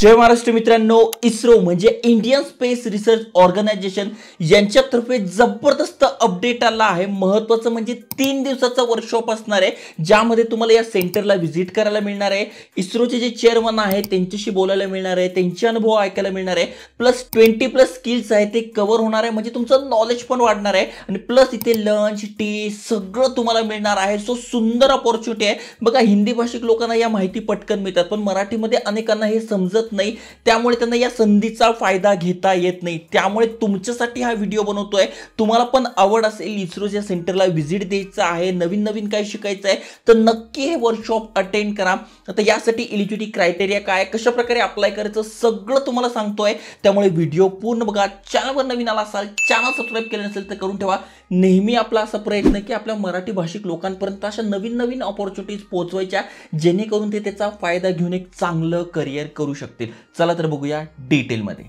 जय महाराष्ट्र मित्रांनो इस्रो म्हणजे Indian space research organisation यांच्यातर्फे जबरदस्त अपडेट आला आहे महत्त्वाचं म्हणजे तीन दिवसाचा वर्कशॉप असणार आहे ज्यामध्ये तुम्हाला या सेंटरला व्हिजिट करायला मिळणार आहे इस्रोचे जे चेअरमन आहे त्यांच्याशी बोलायला मिळणार आहे त्यांचे अनुभव ऐकायला मिळणार आहे प्लस ट्वेंटी प्लस स्किल्स आहे ते कवर होणार आहे म्हणजे तुमचं नॉलेज पण वाढणार आहे आणि प्लस इथे लंच टी सगळं तुम्हाला मिळणार आहे सो सुंदर अपॉर्च्युनिटी आहे बघा हिंदी भाषिक लोकांना या माहिती पटकन मिळतात पण मराठीमध्ये अनेकांना हे समजत समजत नाही त्यामुळे त्यांना या संधीचा फायदा घेता येत नाही त्यामुळे तुमच्यासाठी हा व्हिडिओ बनवतोय तुम्हाला पण आवड असेल या सेंटरला व्हिजिट द्यायचं आहे नवीन नवीन काय शिकायचं आहे तर नक्की हे वर्कशॉप अटेंड करा आता यासाठी इलिजिबिलिटी क्रायटेरिया काय कशा प्रकारे अप्लाय करायचं सगळं तुम्हाला सांगतोय त्यामुळे व्हिडिओ पूर्ण बघा चॅनलवर नवीन आला असाल चॅनल सबस्क्राईब केलं नसेल तर करून ठेवा नेहमी आपला असा प्रयत्न की आपल्या मराठी भाषिक लोकांपर्यंत अशा नवीन नवीन ऑपॉर्च्युनिटीज पोहोचवायच्या जेणेकरून ते त्याचा फायदा घेऊन एक चांगलं करिअर करू शकतात शकतील चला तर बघूया डिटेलमध्ये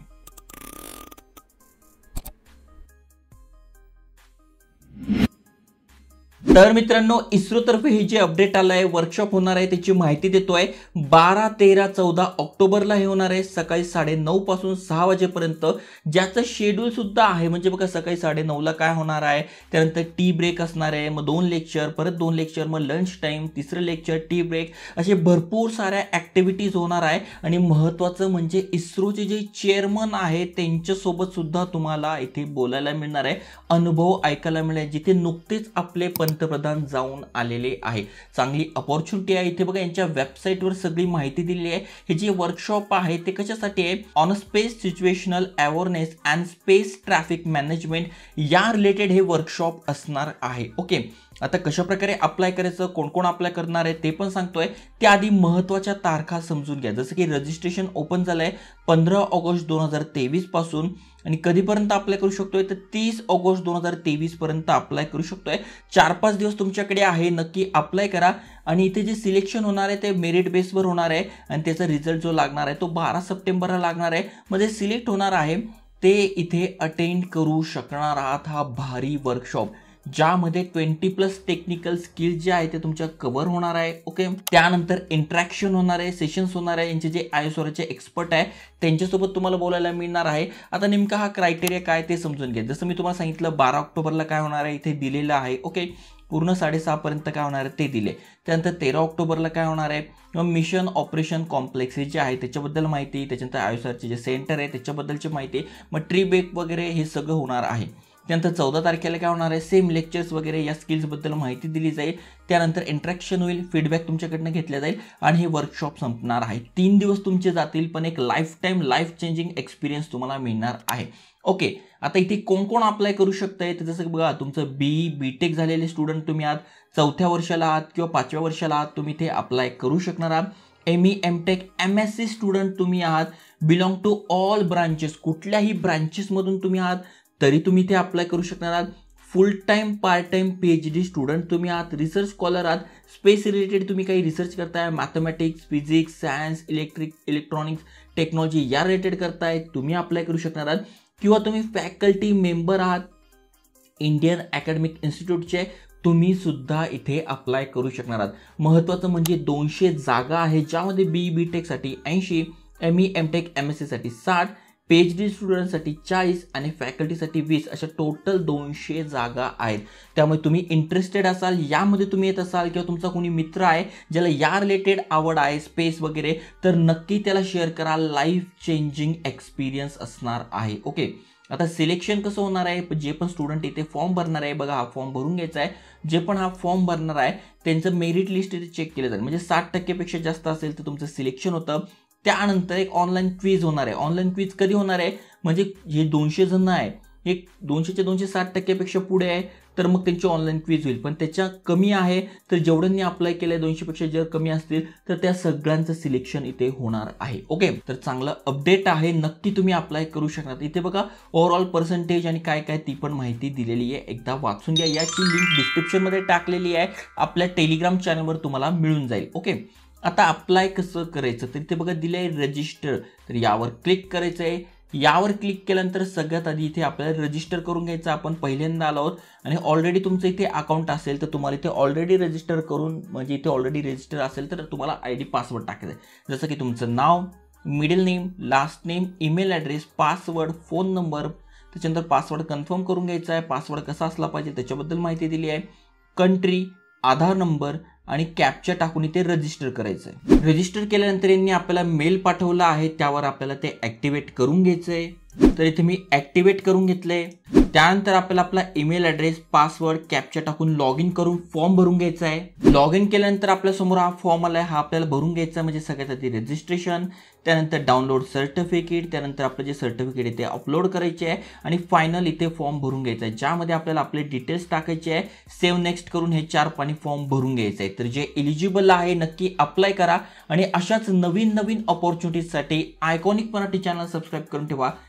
तर मित्रांनो इस्रोतर्फे हे जे अपडेट आलं आहे वर्कशॉप होणार आहे त्याची माहिती देतोय बारा तेरा चौदा ऑक्टोबरला हे होणार आहे सकाळी साडे पासून सहा वाजेपर्यंत ज्याचं शेड्यूल सुद्धा आहे म्हणजे बघा सकाळी साडे नऊला काय होणार आहे त्यानंतर टी ब्रेक असणार आहे मग दोन लेक्चर परत दोन लेक्चर मग लंच टाईम तिसरं लेक्चर टी ब्रेक असे भरपूर साऱ्या ॲक्टिव्हिटीज होणार आहे आणि महत्त्वाचं म्हणजे इस्रोचे जे चेअरमन आहे त्यांच्यासोबत सुद्धा तुम्हाला इथे बोलायला मिळणार आहे अनुभव ऐकायला मिळणार जिथे नुकतेच आपले पंत पंतप्रधान जाऊन आलेले आहे चांगली अपॉर्च्युनिटी आहे इथे बघा यांच्या वेबसाईटवर सगळी माहिती दिली आहे हे जे वर्कशॉप आहे ते कशासाठी आहे on space situational awareness and space traffic management या रिलेटेड हे वर्कशॉप असणार आहे ओके आता प्रकारे अप्लाय करायचं कोण कोण अप्लाय करणार आहे ते पण सांगतोय त्याआधी महत्वाच्या तारखा समजून घ्या जसं की रजिस्ट्रेशन ओपन झालं आहे पंधरा ऑगस्ट दोन हजार तेवीसपासून आणि कधीपर्यंत अप्लाय करू शकतोय तर तीस ऑगस्ट दोन हजार तेवीसपर्यंत अप्लाय करू शकतोय चार पाच दिवस तुमच्याकडे आहे नक्की अप्लाय करा आणि इथे जे सिलेक्शन होणार आहे ते मेरिट बेसवर होणार आहे आणि त्याचा रिझल्ट जो लागणार आहे तो बारा सप्टेंबरला लागणार आहे म्हणजे सिलेक्ट होणार आहे ते इथे अटेंड करू शकणार आहात हा भारी वर्कशॉप ज्यामध्ये ट्वेंटी प्लस टेक्निकल स्किल जे आहे ते तुमच्या कव्हर होणार आहे ओके त्यानंतर इंट्रॅक्शन होणार आहे सेशन्स होणार आहे यांचे जे आयसोराचे एक्सपर्ट आहे त्यांच्यासोबत तुम्हाला बोलायला मिळणार आहे आता नेमका हा क्रायटेरिया काय ते समजून घ्या जसं मी तुम्हाला सांगितलं बारा ऑक्टोबरला काय होणार आहे इथे दिलेलं आहे ओके पूर्ण साडेसहापर्यंत काय होणार आहे ते दिले त्यानंतर तेरा ऑक्टोबरला काय होणार आहे मिशन ऑपरेशन कॉम्प्लेक्सेस जे आहे त्याच्याबद्दल माहिती त्याच्यानंतर आयुसारचे जे सेंटर आहे त्याच्याबद्दलची माहिती मग ट्रीबेक वगैरे हे सगळं होणार आहे त्यानंतर चौदा तारखेला काय होणार आहे सेम लेक्चर्स वगैरे या स्किल्सबद्दल माहिती दिली जाईल त्यानंतर इंट्रॅक्शन होईल फीडबॅक तुमच्याकडनं घेतला जाईल आणि हे वर्कशॉप संपणार आहे तीन दिवस तुमचे जातील पण एक lifetime life changing experience तुम्हाला मिळणार आहे ओके आता इथे कोण कोण अप्लाय करू शकताय तर जसं बघा तुमचं बी बी टेक झालेले स्टुडंट तुम्ही आहात चौथ्या वर्षाला आहात किंवा पाचव्या वर्षाला आहात तुम्ही इथे अप्लाय करू शकणार आहात M E M take M S C student तुम्ही आहात बिलॉंग टू ऑल ब्रांचेस कुठल्याही ब्रांचेसमधून तुम्ही आहात तरी तुम्ही इथे अप्लाय करू शकणार आहात full time part time P H D student तुम्ही आहात रिसर्च स्कॉलर आहात स्पेस रिलेटेड तुम्ही काही रिसर्च करताय mathematics physics science electric electronics technology या रिलेटेड करताय तुम्ही अप्लाय करू शकणार आहात किंवा तुम्ही फॅकल्टी मेंबर आहात इंडियन अकॅडमिक इन्स्टिट्यूटचे तुम्ही सुद्धा इथे अप्लाय करू शकणार आहात महत्त्वाचं म्हणजे दोनशे जागा आहे ज्यामध्ये बी बी टेकसाठी ऐंशी M E M take M S सीसाठी साठ पी डी स्टुडंटसाठी चाळीस आणि फॅकल्टीसाठी वीस अशा टोटल दोनशे जागा आहेत त्यामुळे तुम्ही इंटरेस्टेड असाल यामध्ये तुम्ही येत असाल किंवा तुमचा कोणी मित्र आहे ज्याला या रिलेटेड आवड आहे स्पेस वगैरे तर नक्की त्याला शेअर करा लाईफ चेंजिंग एक्सपिरियन्स असणार आहे ओके आता सिलेक्शन कसं होणार आहे जे पण स्टुडंट इथे फॉर्म भरणार आहे बघा हा फॉर्म भरून घ्यायचा आहे जे पण हा फॉर्म भरणार आहे त्यांचं मेरिट लिस्ट इथे चेक केलं जाईल म्हणजे साठ टक्केपेक्षा जास्त असेल तर तुमचं सिलेक्शन होतं त्यानंतर एक ऑनलाईन क्वीज होणार आहे ऑनलाईन क्वीज कधी होणार आहे म्हणजे हे दोनशे जण आहे हे दोनशेच्या दोनशे साठ टक्क्यापेक्षा पुढे आहे तर मग त्यांची ऑनलाईन क्वीज होईल पण त्याच्या कमी आहे तर जेवढ्यांनी अप्लाय केलं आहे दोनशेपेक्षा जर कमी असतील तर त्या सगळ्यांचं सिलेक्शन इथे होणार आहे ओके तर चांगलं अपडेट आहे नक्की तुम्ही अप्लाय करू शकणार इथे बघा ओव्हरऑल पर्सेंटेज आणि काय काय ती पण माहिती दिलेली आहे एकदा वाचून घ्या याची लिंक डिस्क्रिप्शनमध्ये टाकलेली आहे आपल्या टेलिग्राम चॅनलवर तुम्हाला मिळून जाईल ओके आता अप्लाय कसं करायचं तर इथे बघा दिलं आहे रजिस्टर तर यावर क्लिक करायचं आहे यावर क्लिक केल्यानंतर सगळ्यात आधी इथे आपल्याला रजिस्टर करून घ्यायचं आपण पहिल्यांदा आलो आहोत आणि ऑलरेडी तुमचं इथे अकाउंट असेल तर तुम्हाला इथे ऑलरेडी रजिस्टर करून म्हणजे इथे ऑलरेडी रजिस्टर असेल तर तुम्हाला आय डी पासवर्ड टाकायचा आहे जसं की तुमचं नाव middle name last name email address password phone number त्याच्यानंतर पासवर्ड कन्फर्म करून घ्यायचा आहे पासवर्ड कसा असला पाहिजे त्याच्याबद्दल माहिती दिली आहे कंट्री आधार नंबर आणि कॅपच्या टाकून ते रजिस्टर करायचं आहे रजिस्टर केल्यानंतर यांनी आपल्याला मेल पाठवला आहे त्यावर आपल्याला ते ऍक्टिव्हेट करून घ्यायचं आहे तर इथे मी ऍक्टिव्हेट करून घेतले त्यानंतर आपल्याला आपला ईमेल ॲड्रेस पासवर्ड कॅप्चर टाकून लॉग इन करून फॉर्म भरून घ्यायचा आहे लॉग इन केल्यानंतर आपल्यासमोर हा फॉर्म आला आहे हा आपल्याला भरून घ्यायचा म्हणजे सगळ्यात आधी रजिस्ट्रेशन त्यानंतर डाउनलोड सर्टिफिकेट त्यानंतर आपलं जे सर्टिफिकेट आहे ते अपलोड करायचे आहे आणि फायनल इथे फॉर्म भरून घ्यायचा आहे ज्यामध्ये आपल्याला आपले डिटेल्स टाकायचे आहे सेव्ह नेक्स्ट करून हे चार पाणी फॉर्म भरून घ्यायचं आहे तर जे एलिजिबल आहे नक्की अप्लाय करा आणि अशाच नवीन नवीन ऑपॉर्च्युनिटीजसाठी आयकॉनिक मराठी चॅनल सबस्क्राईब करून ठेवा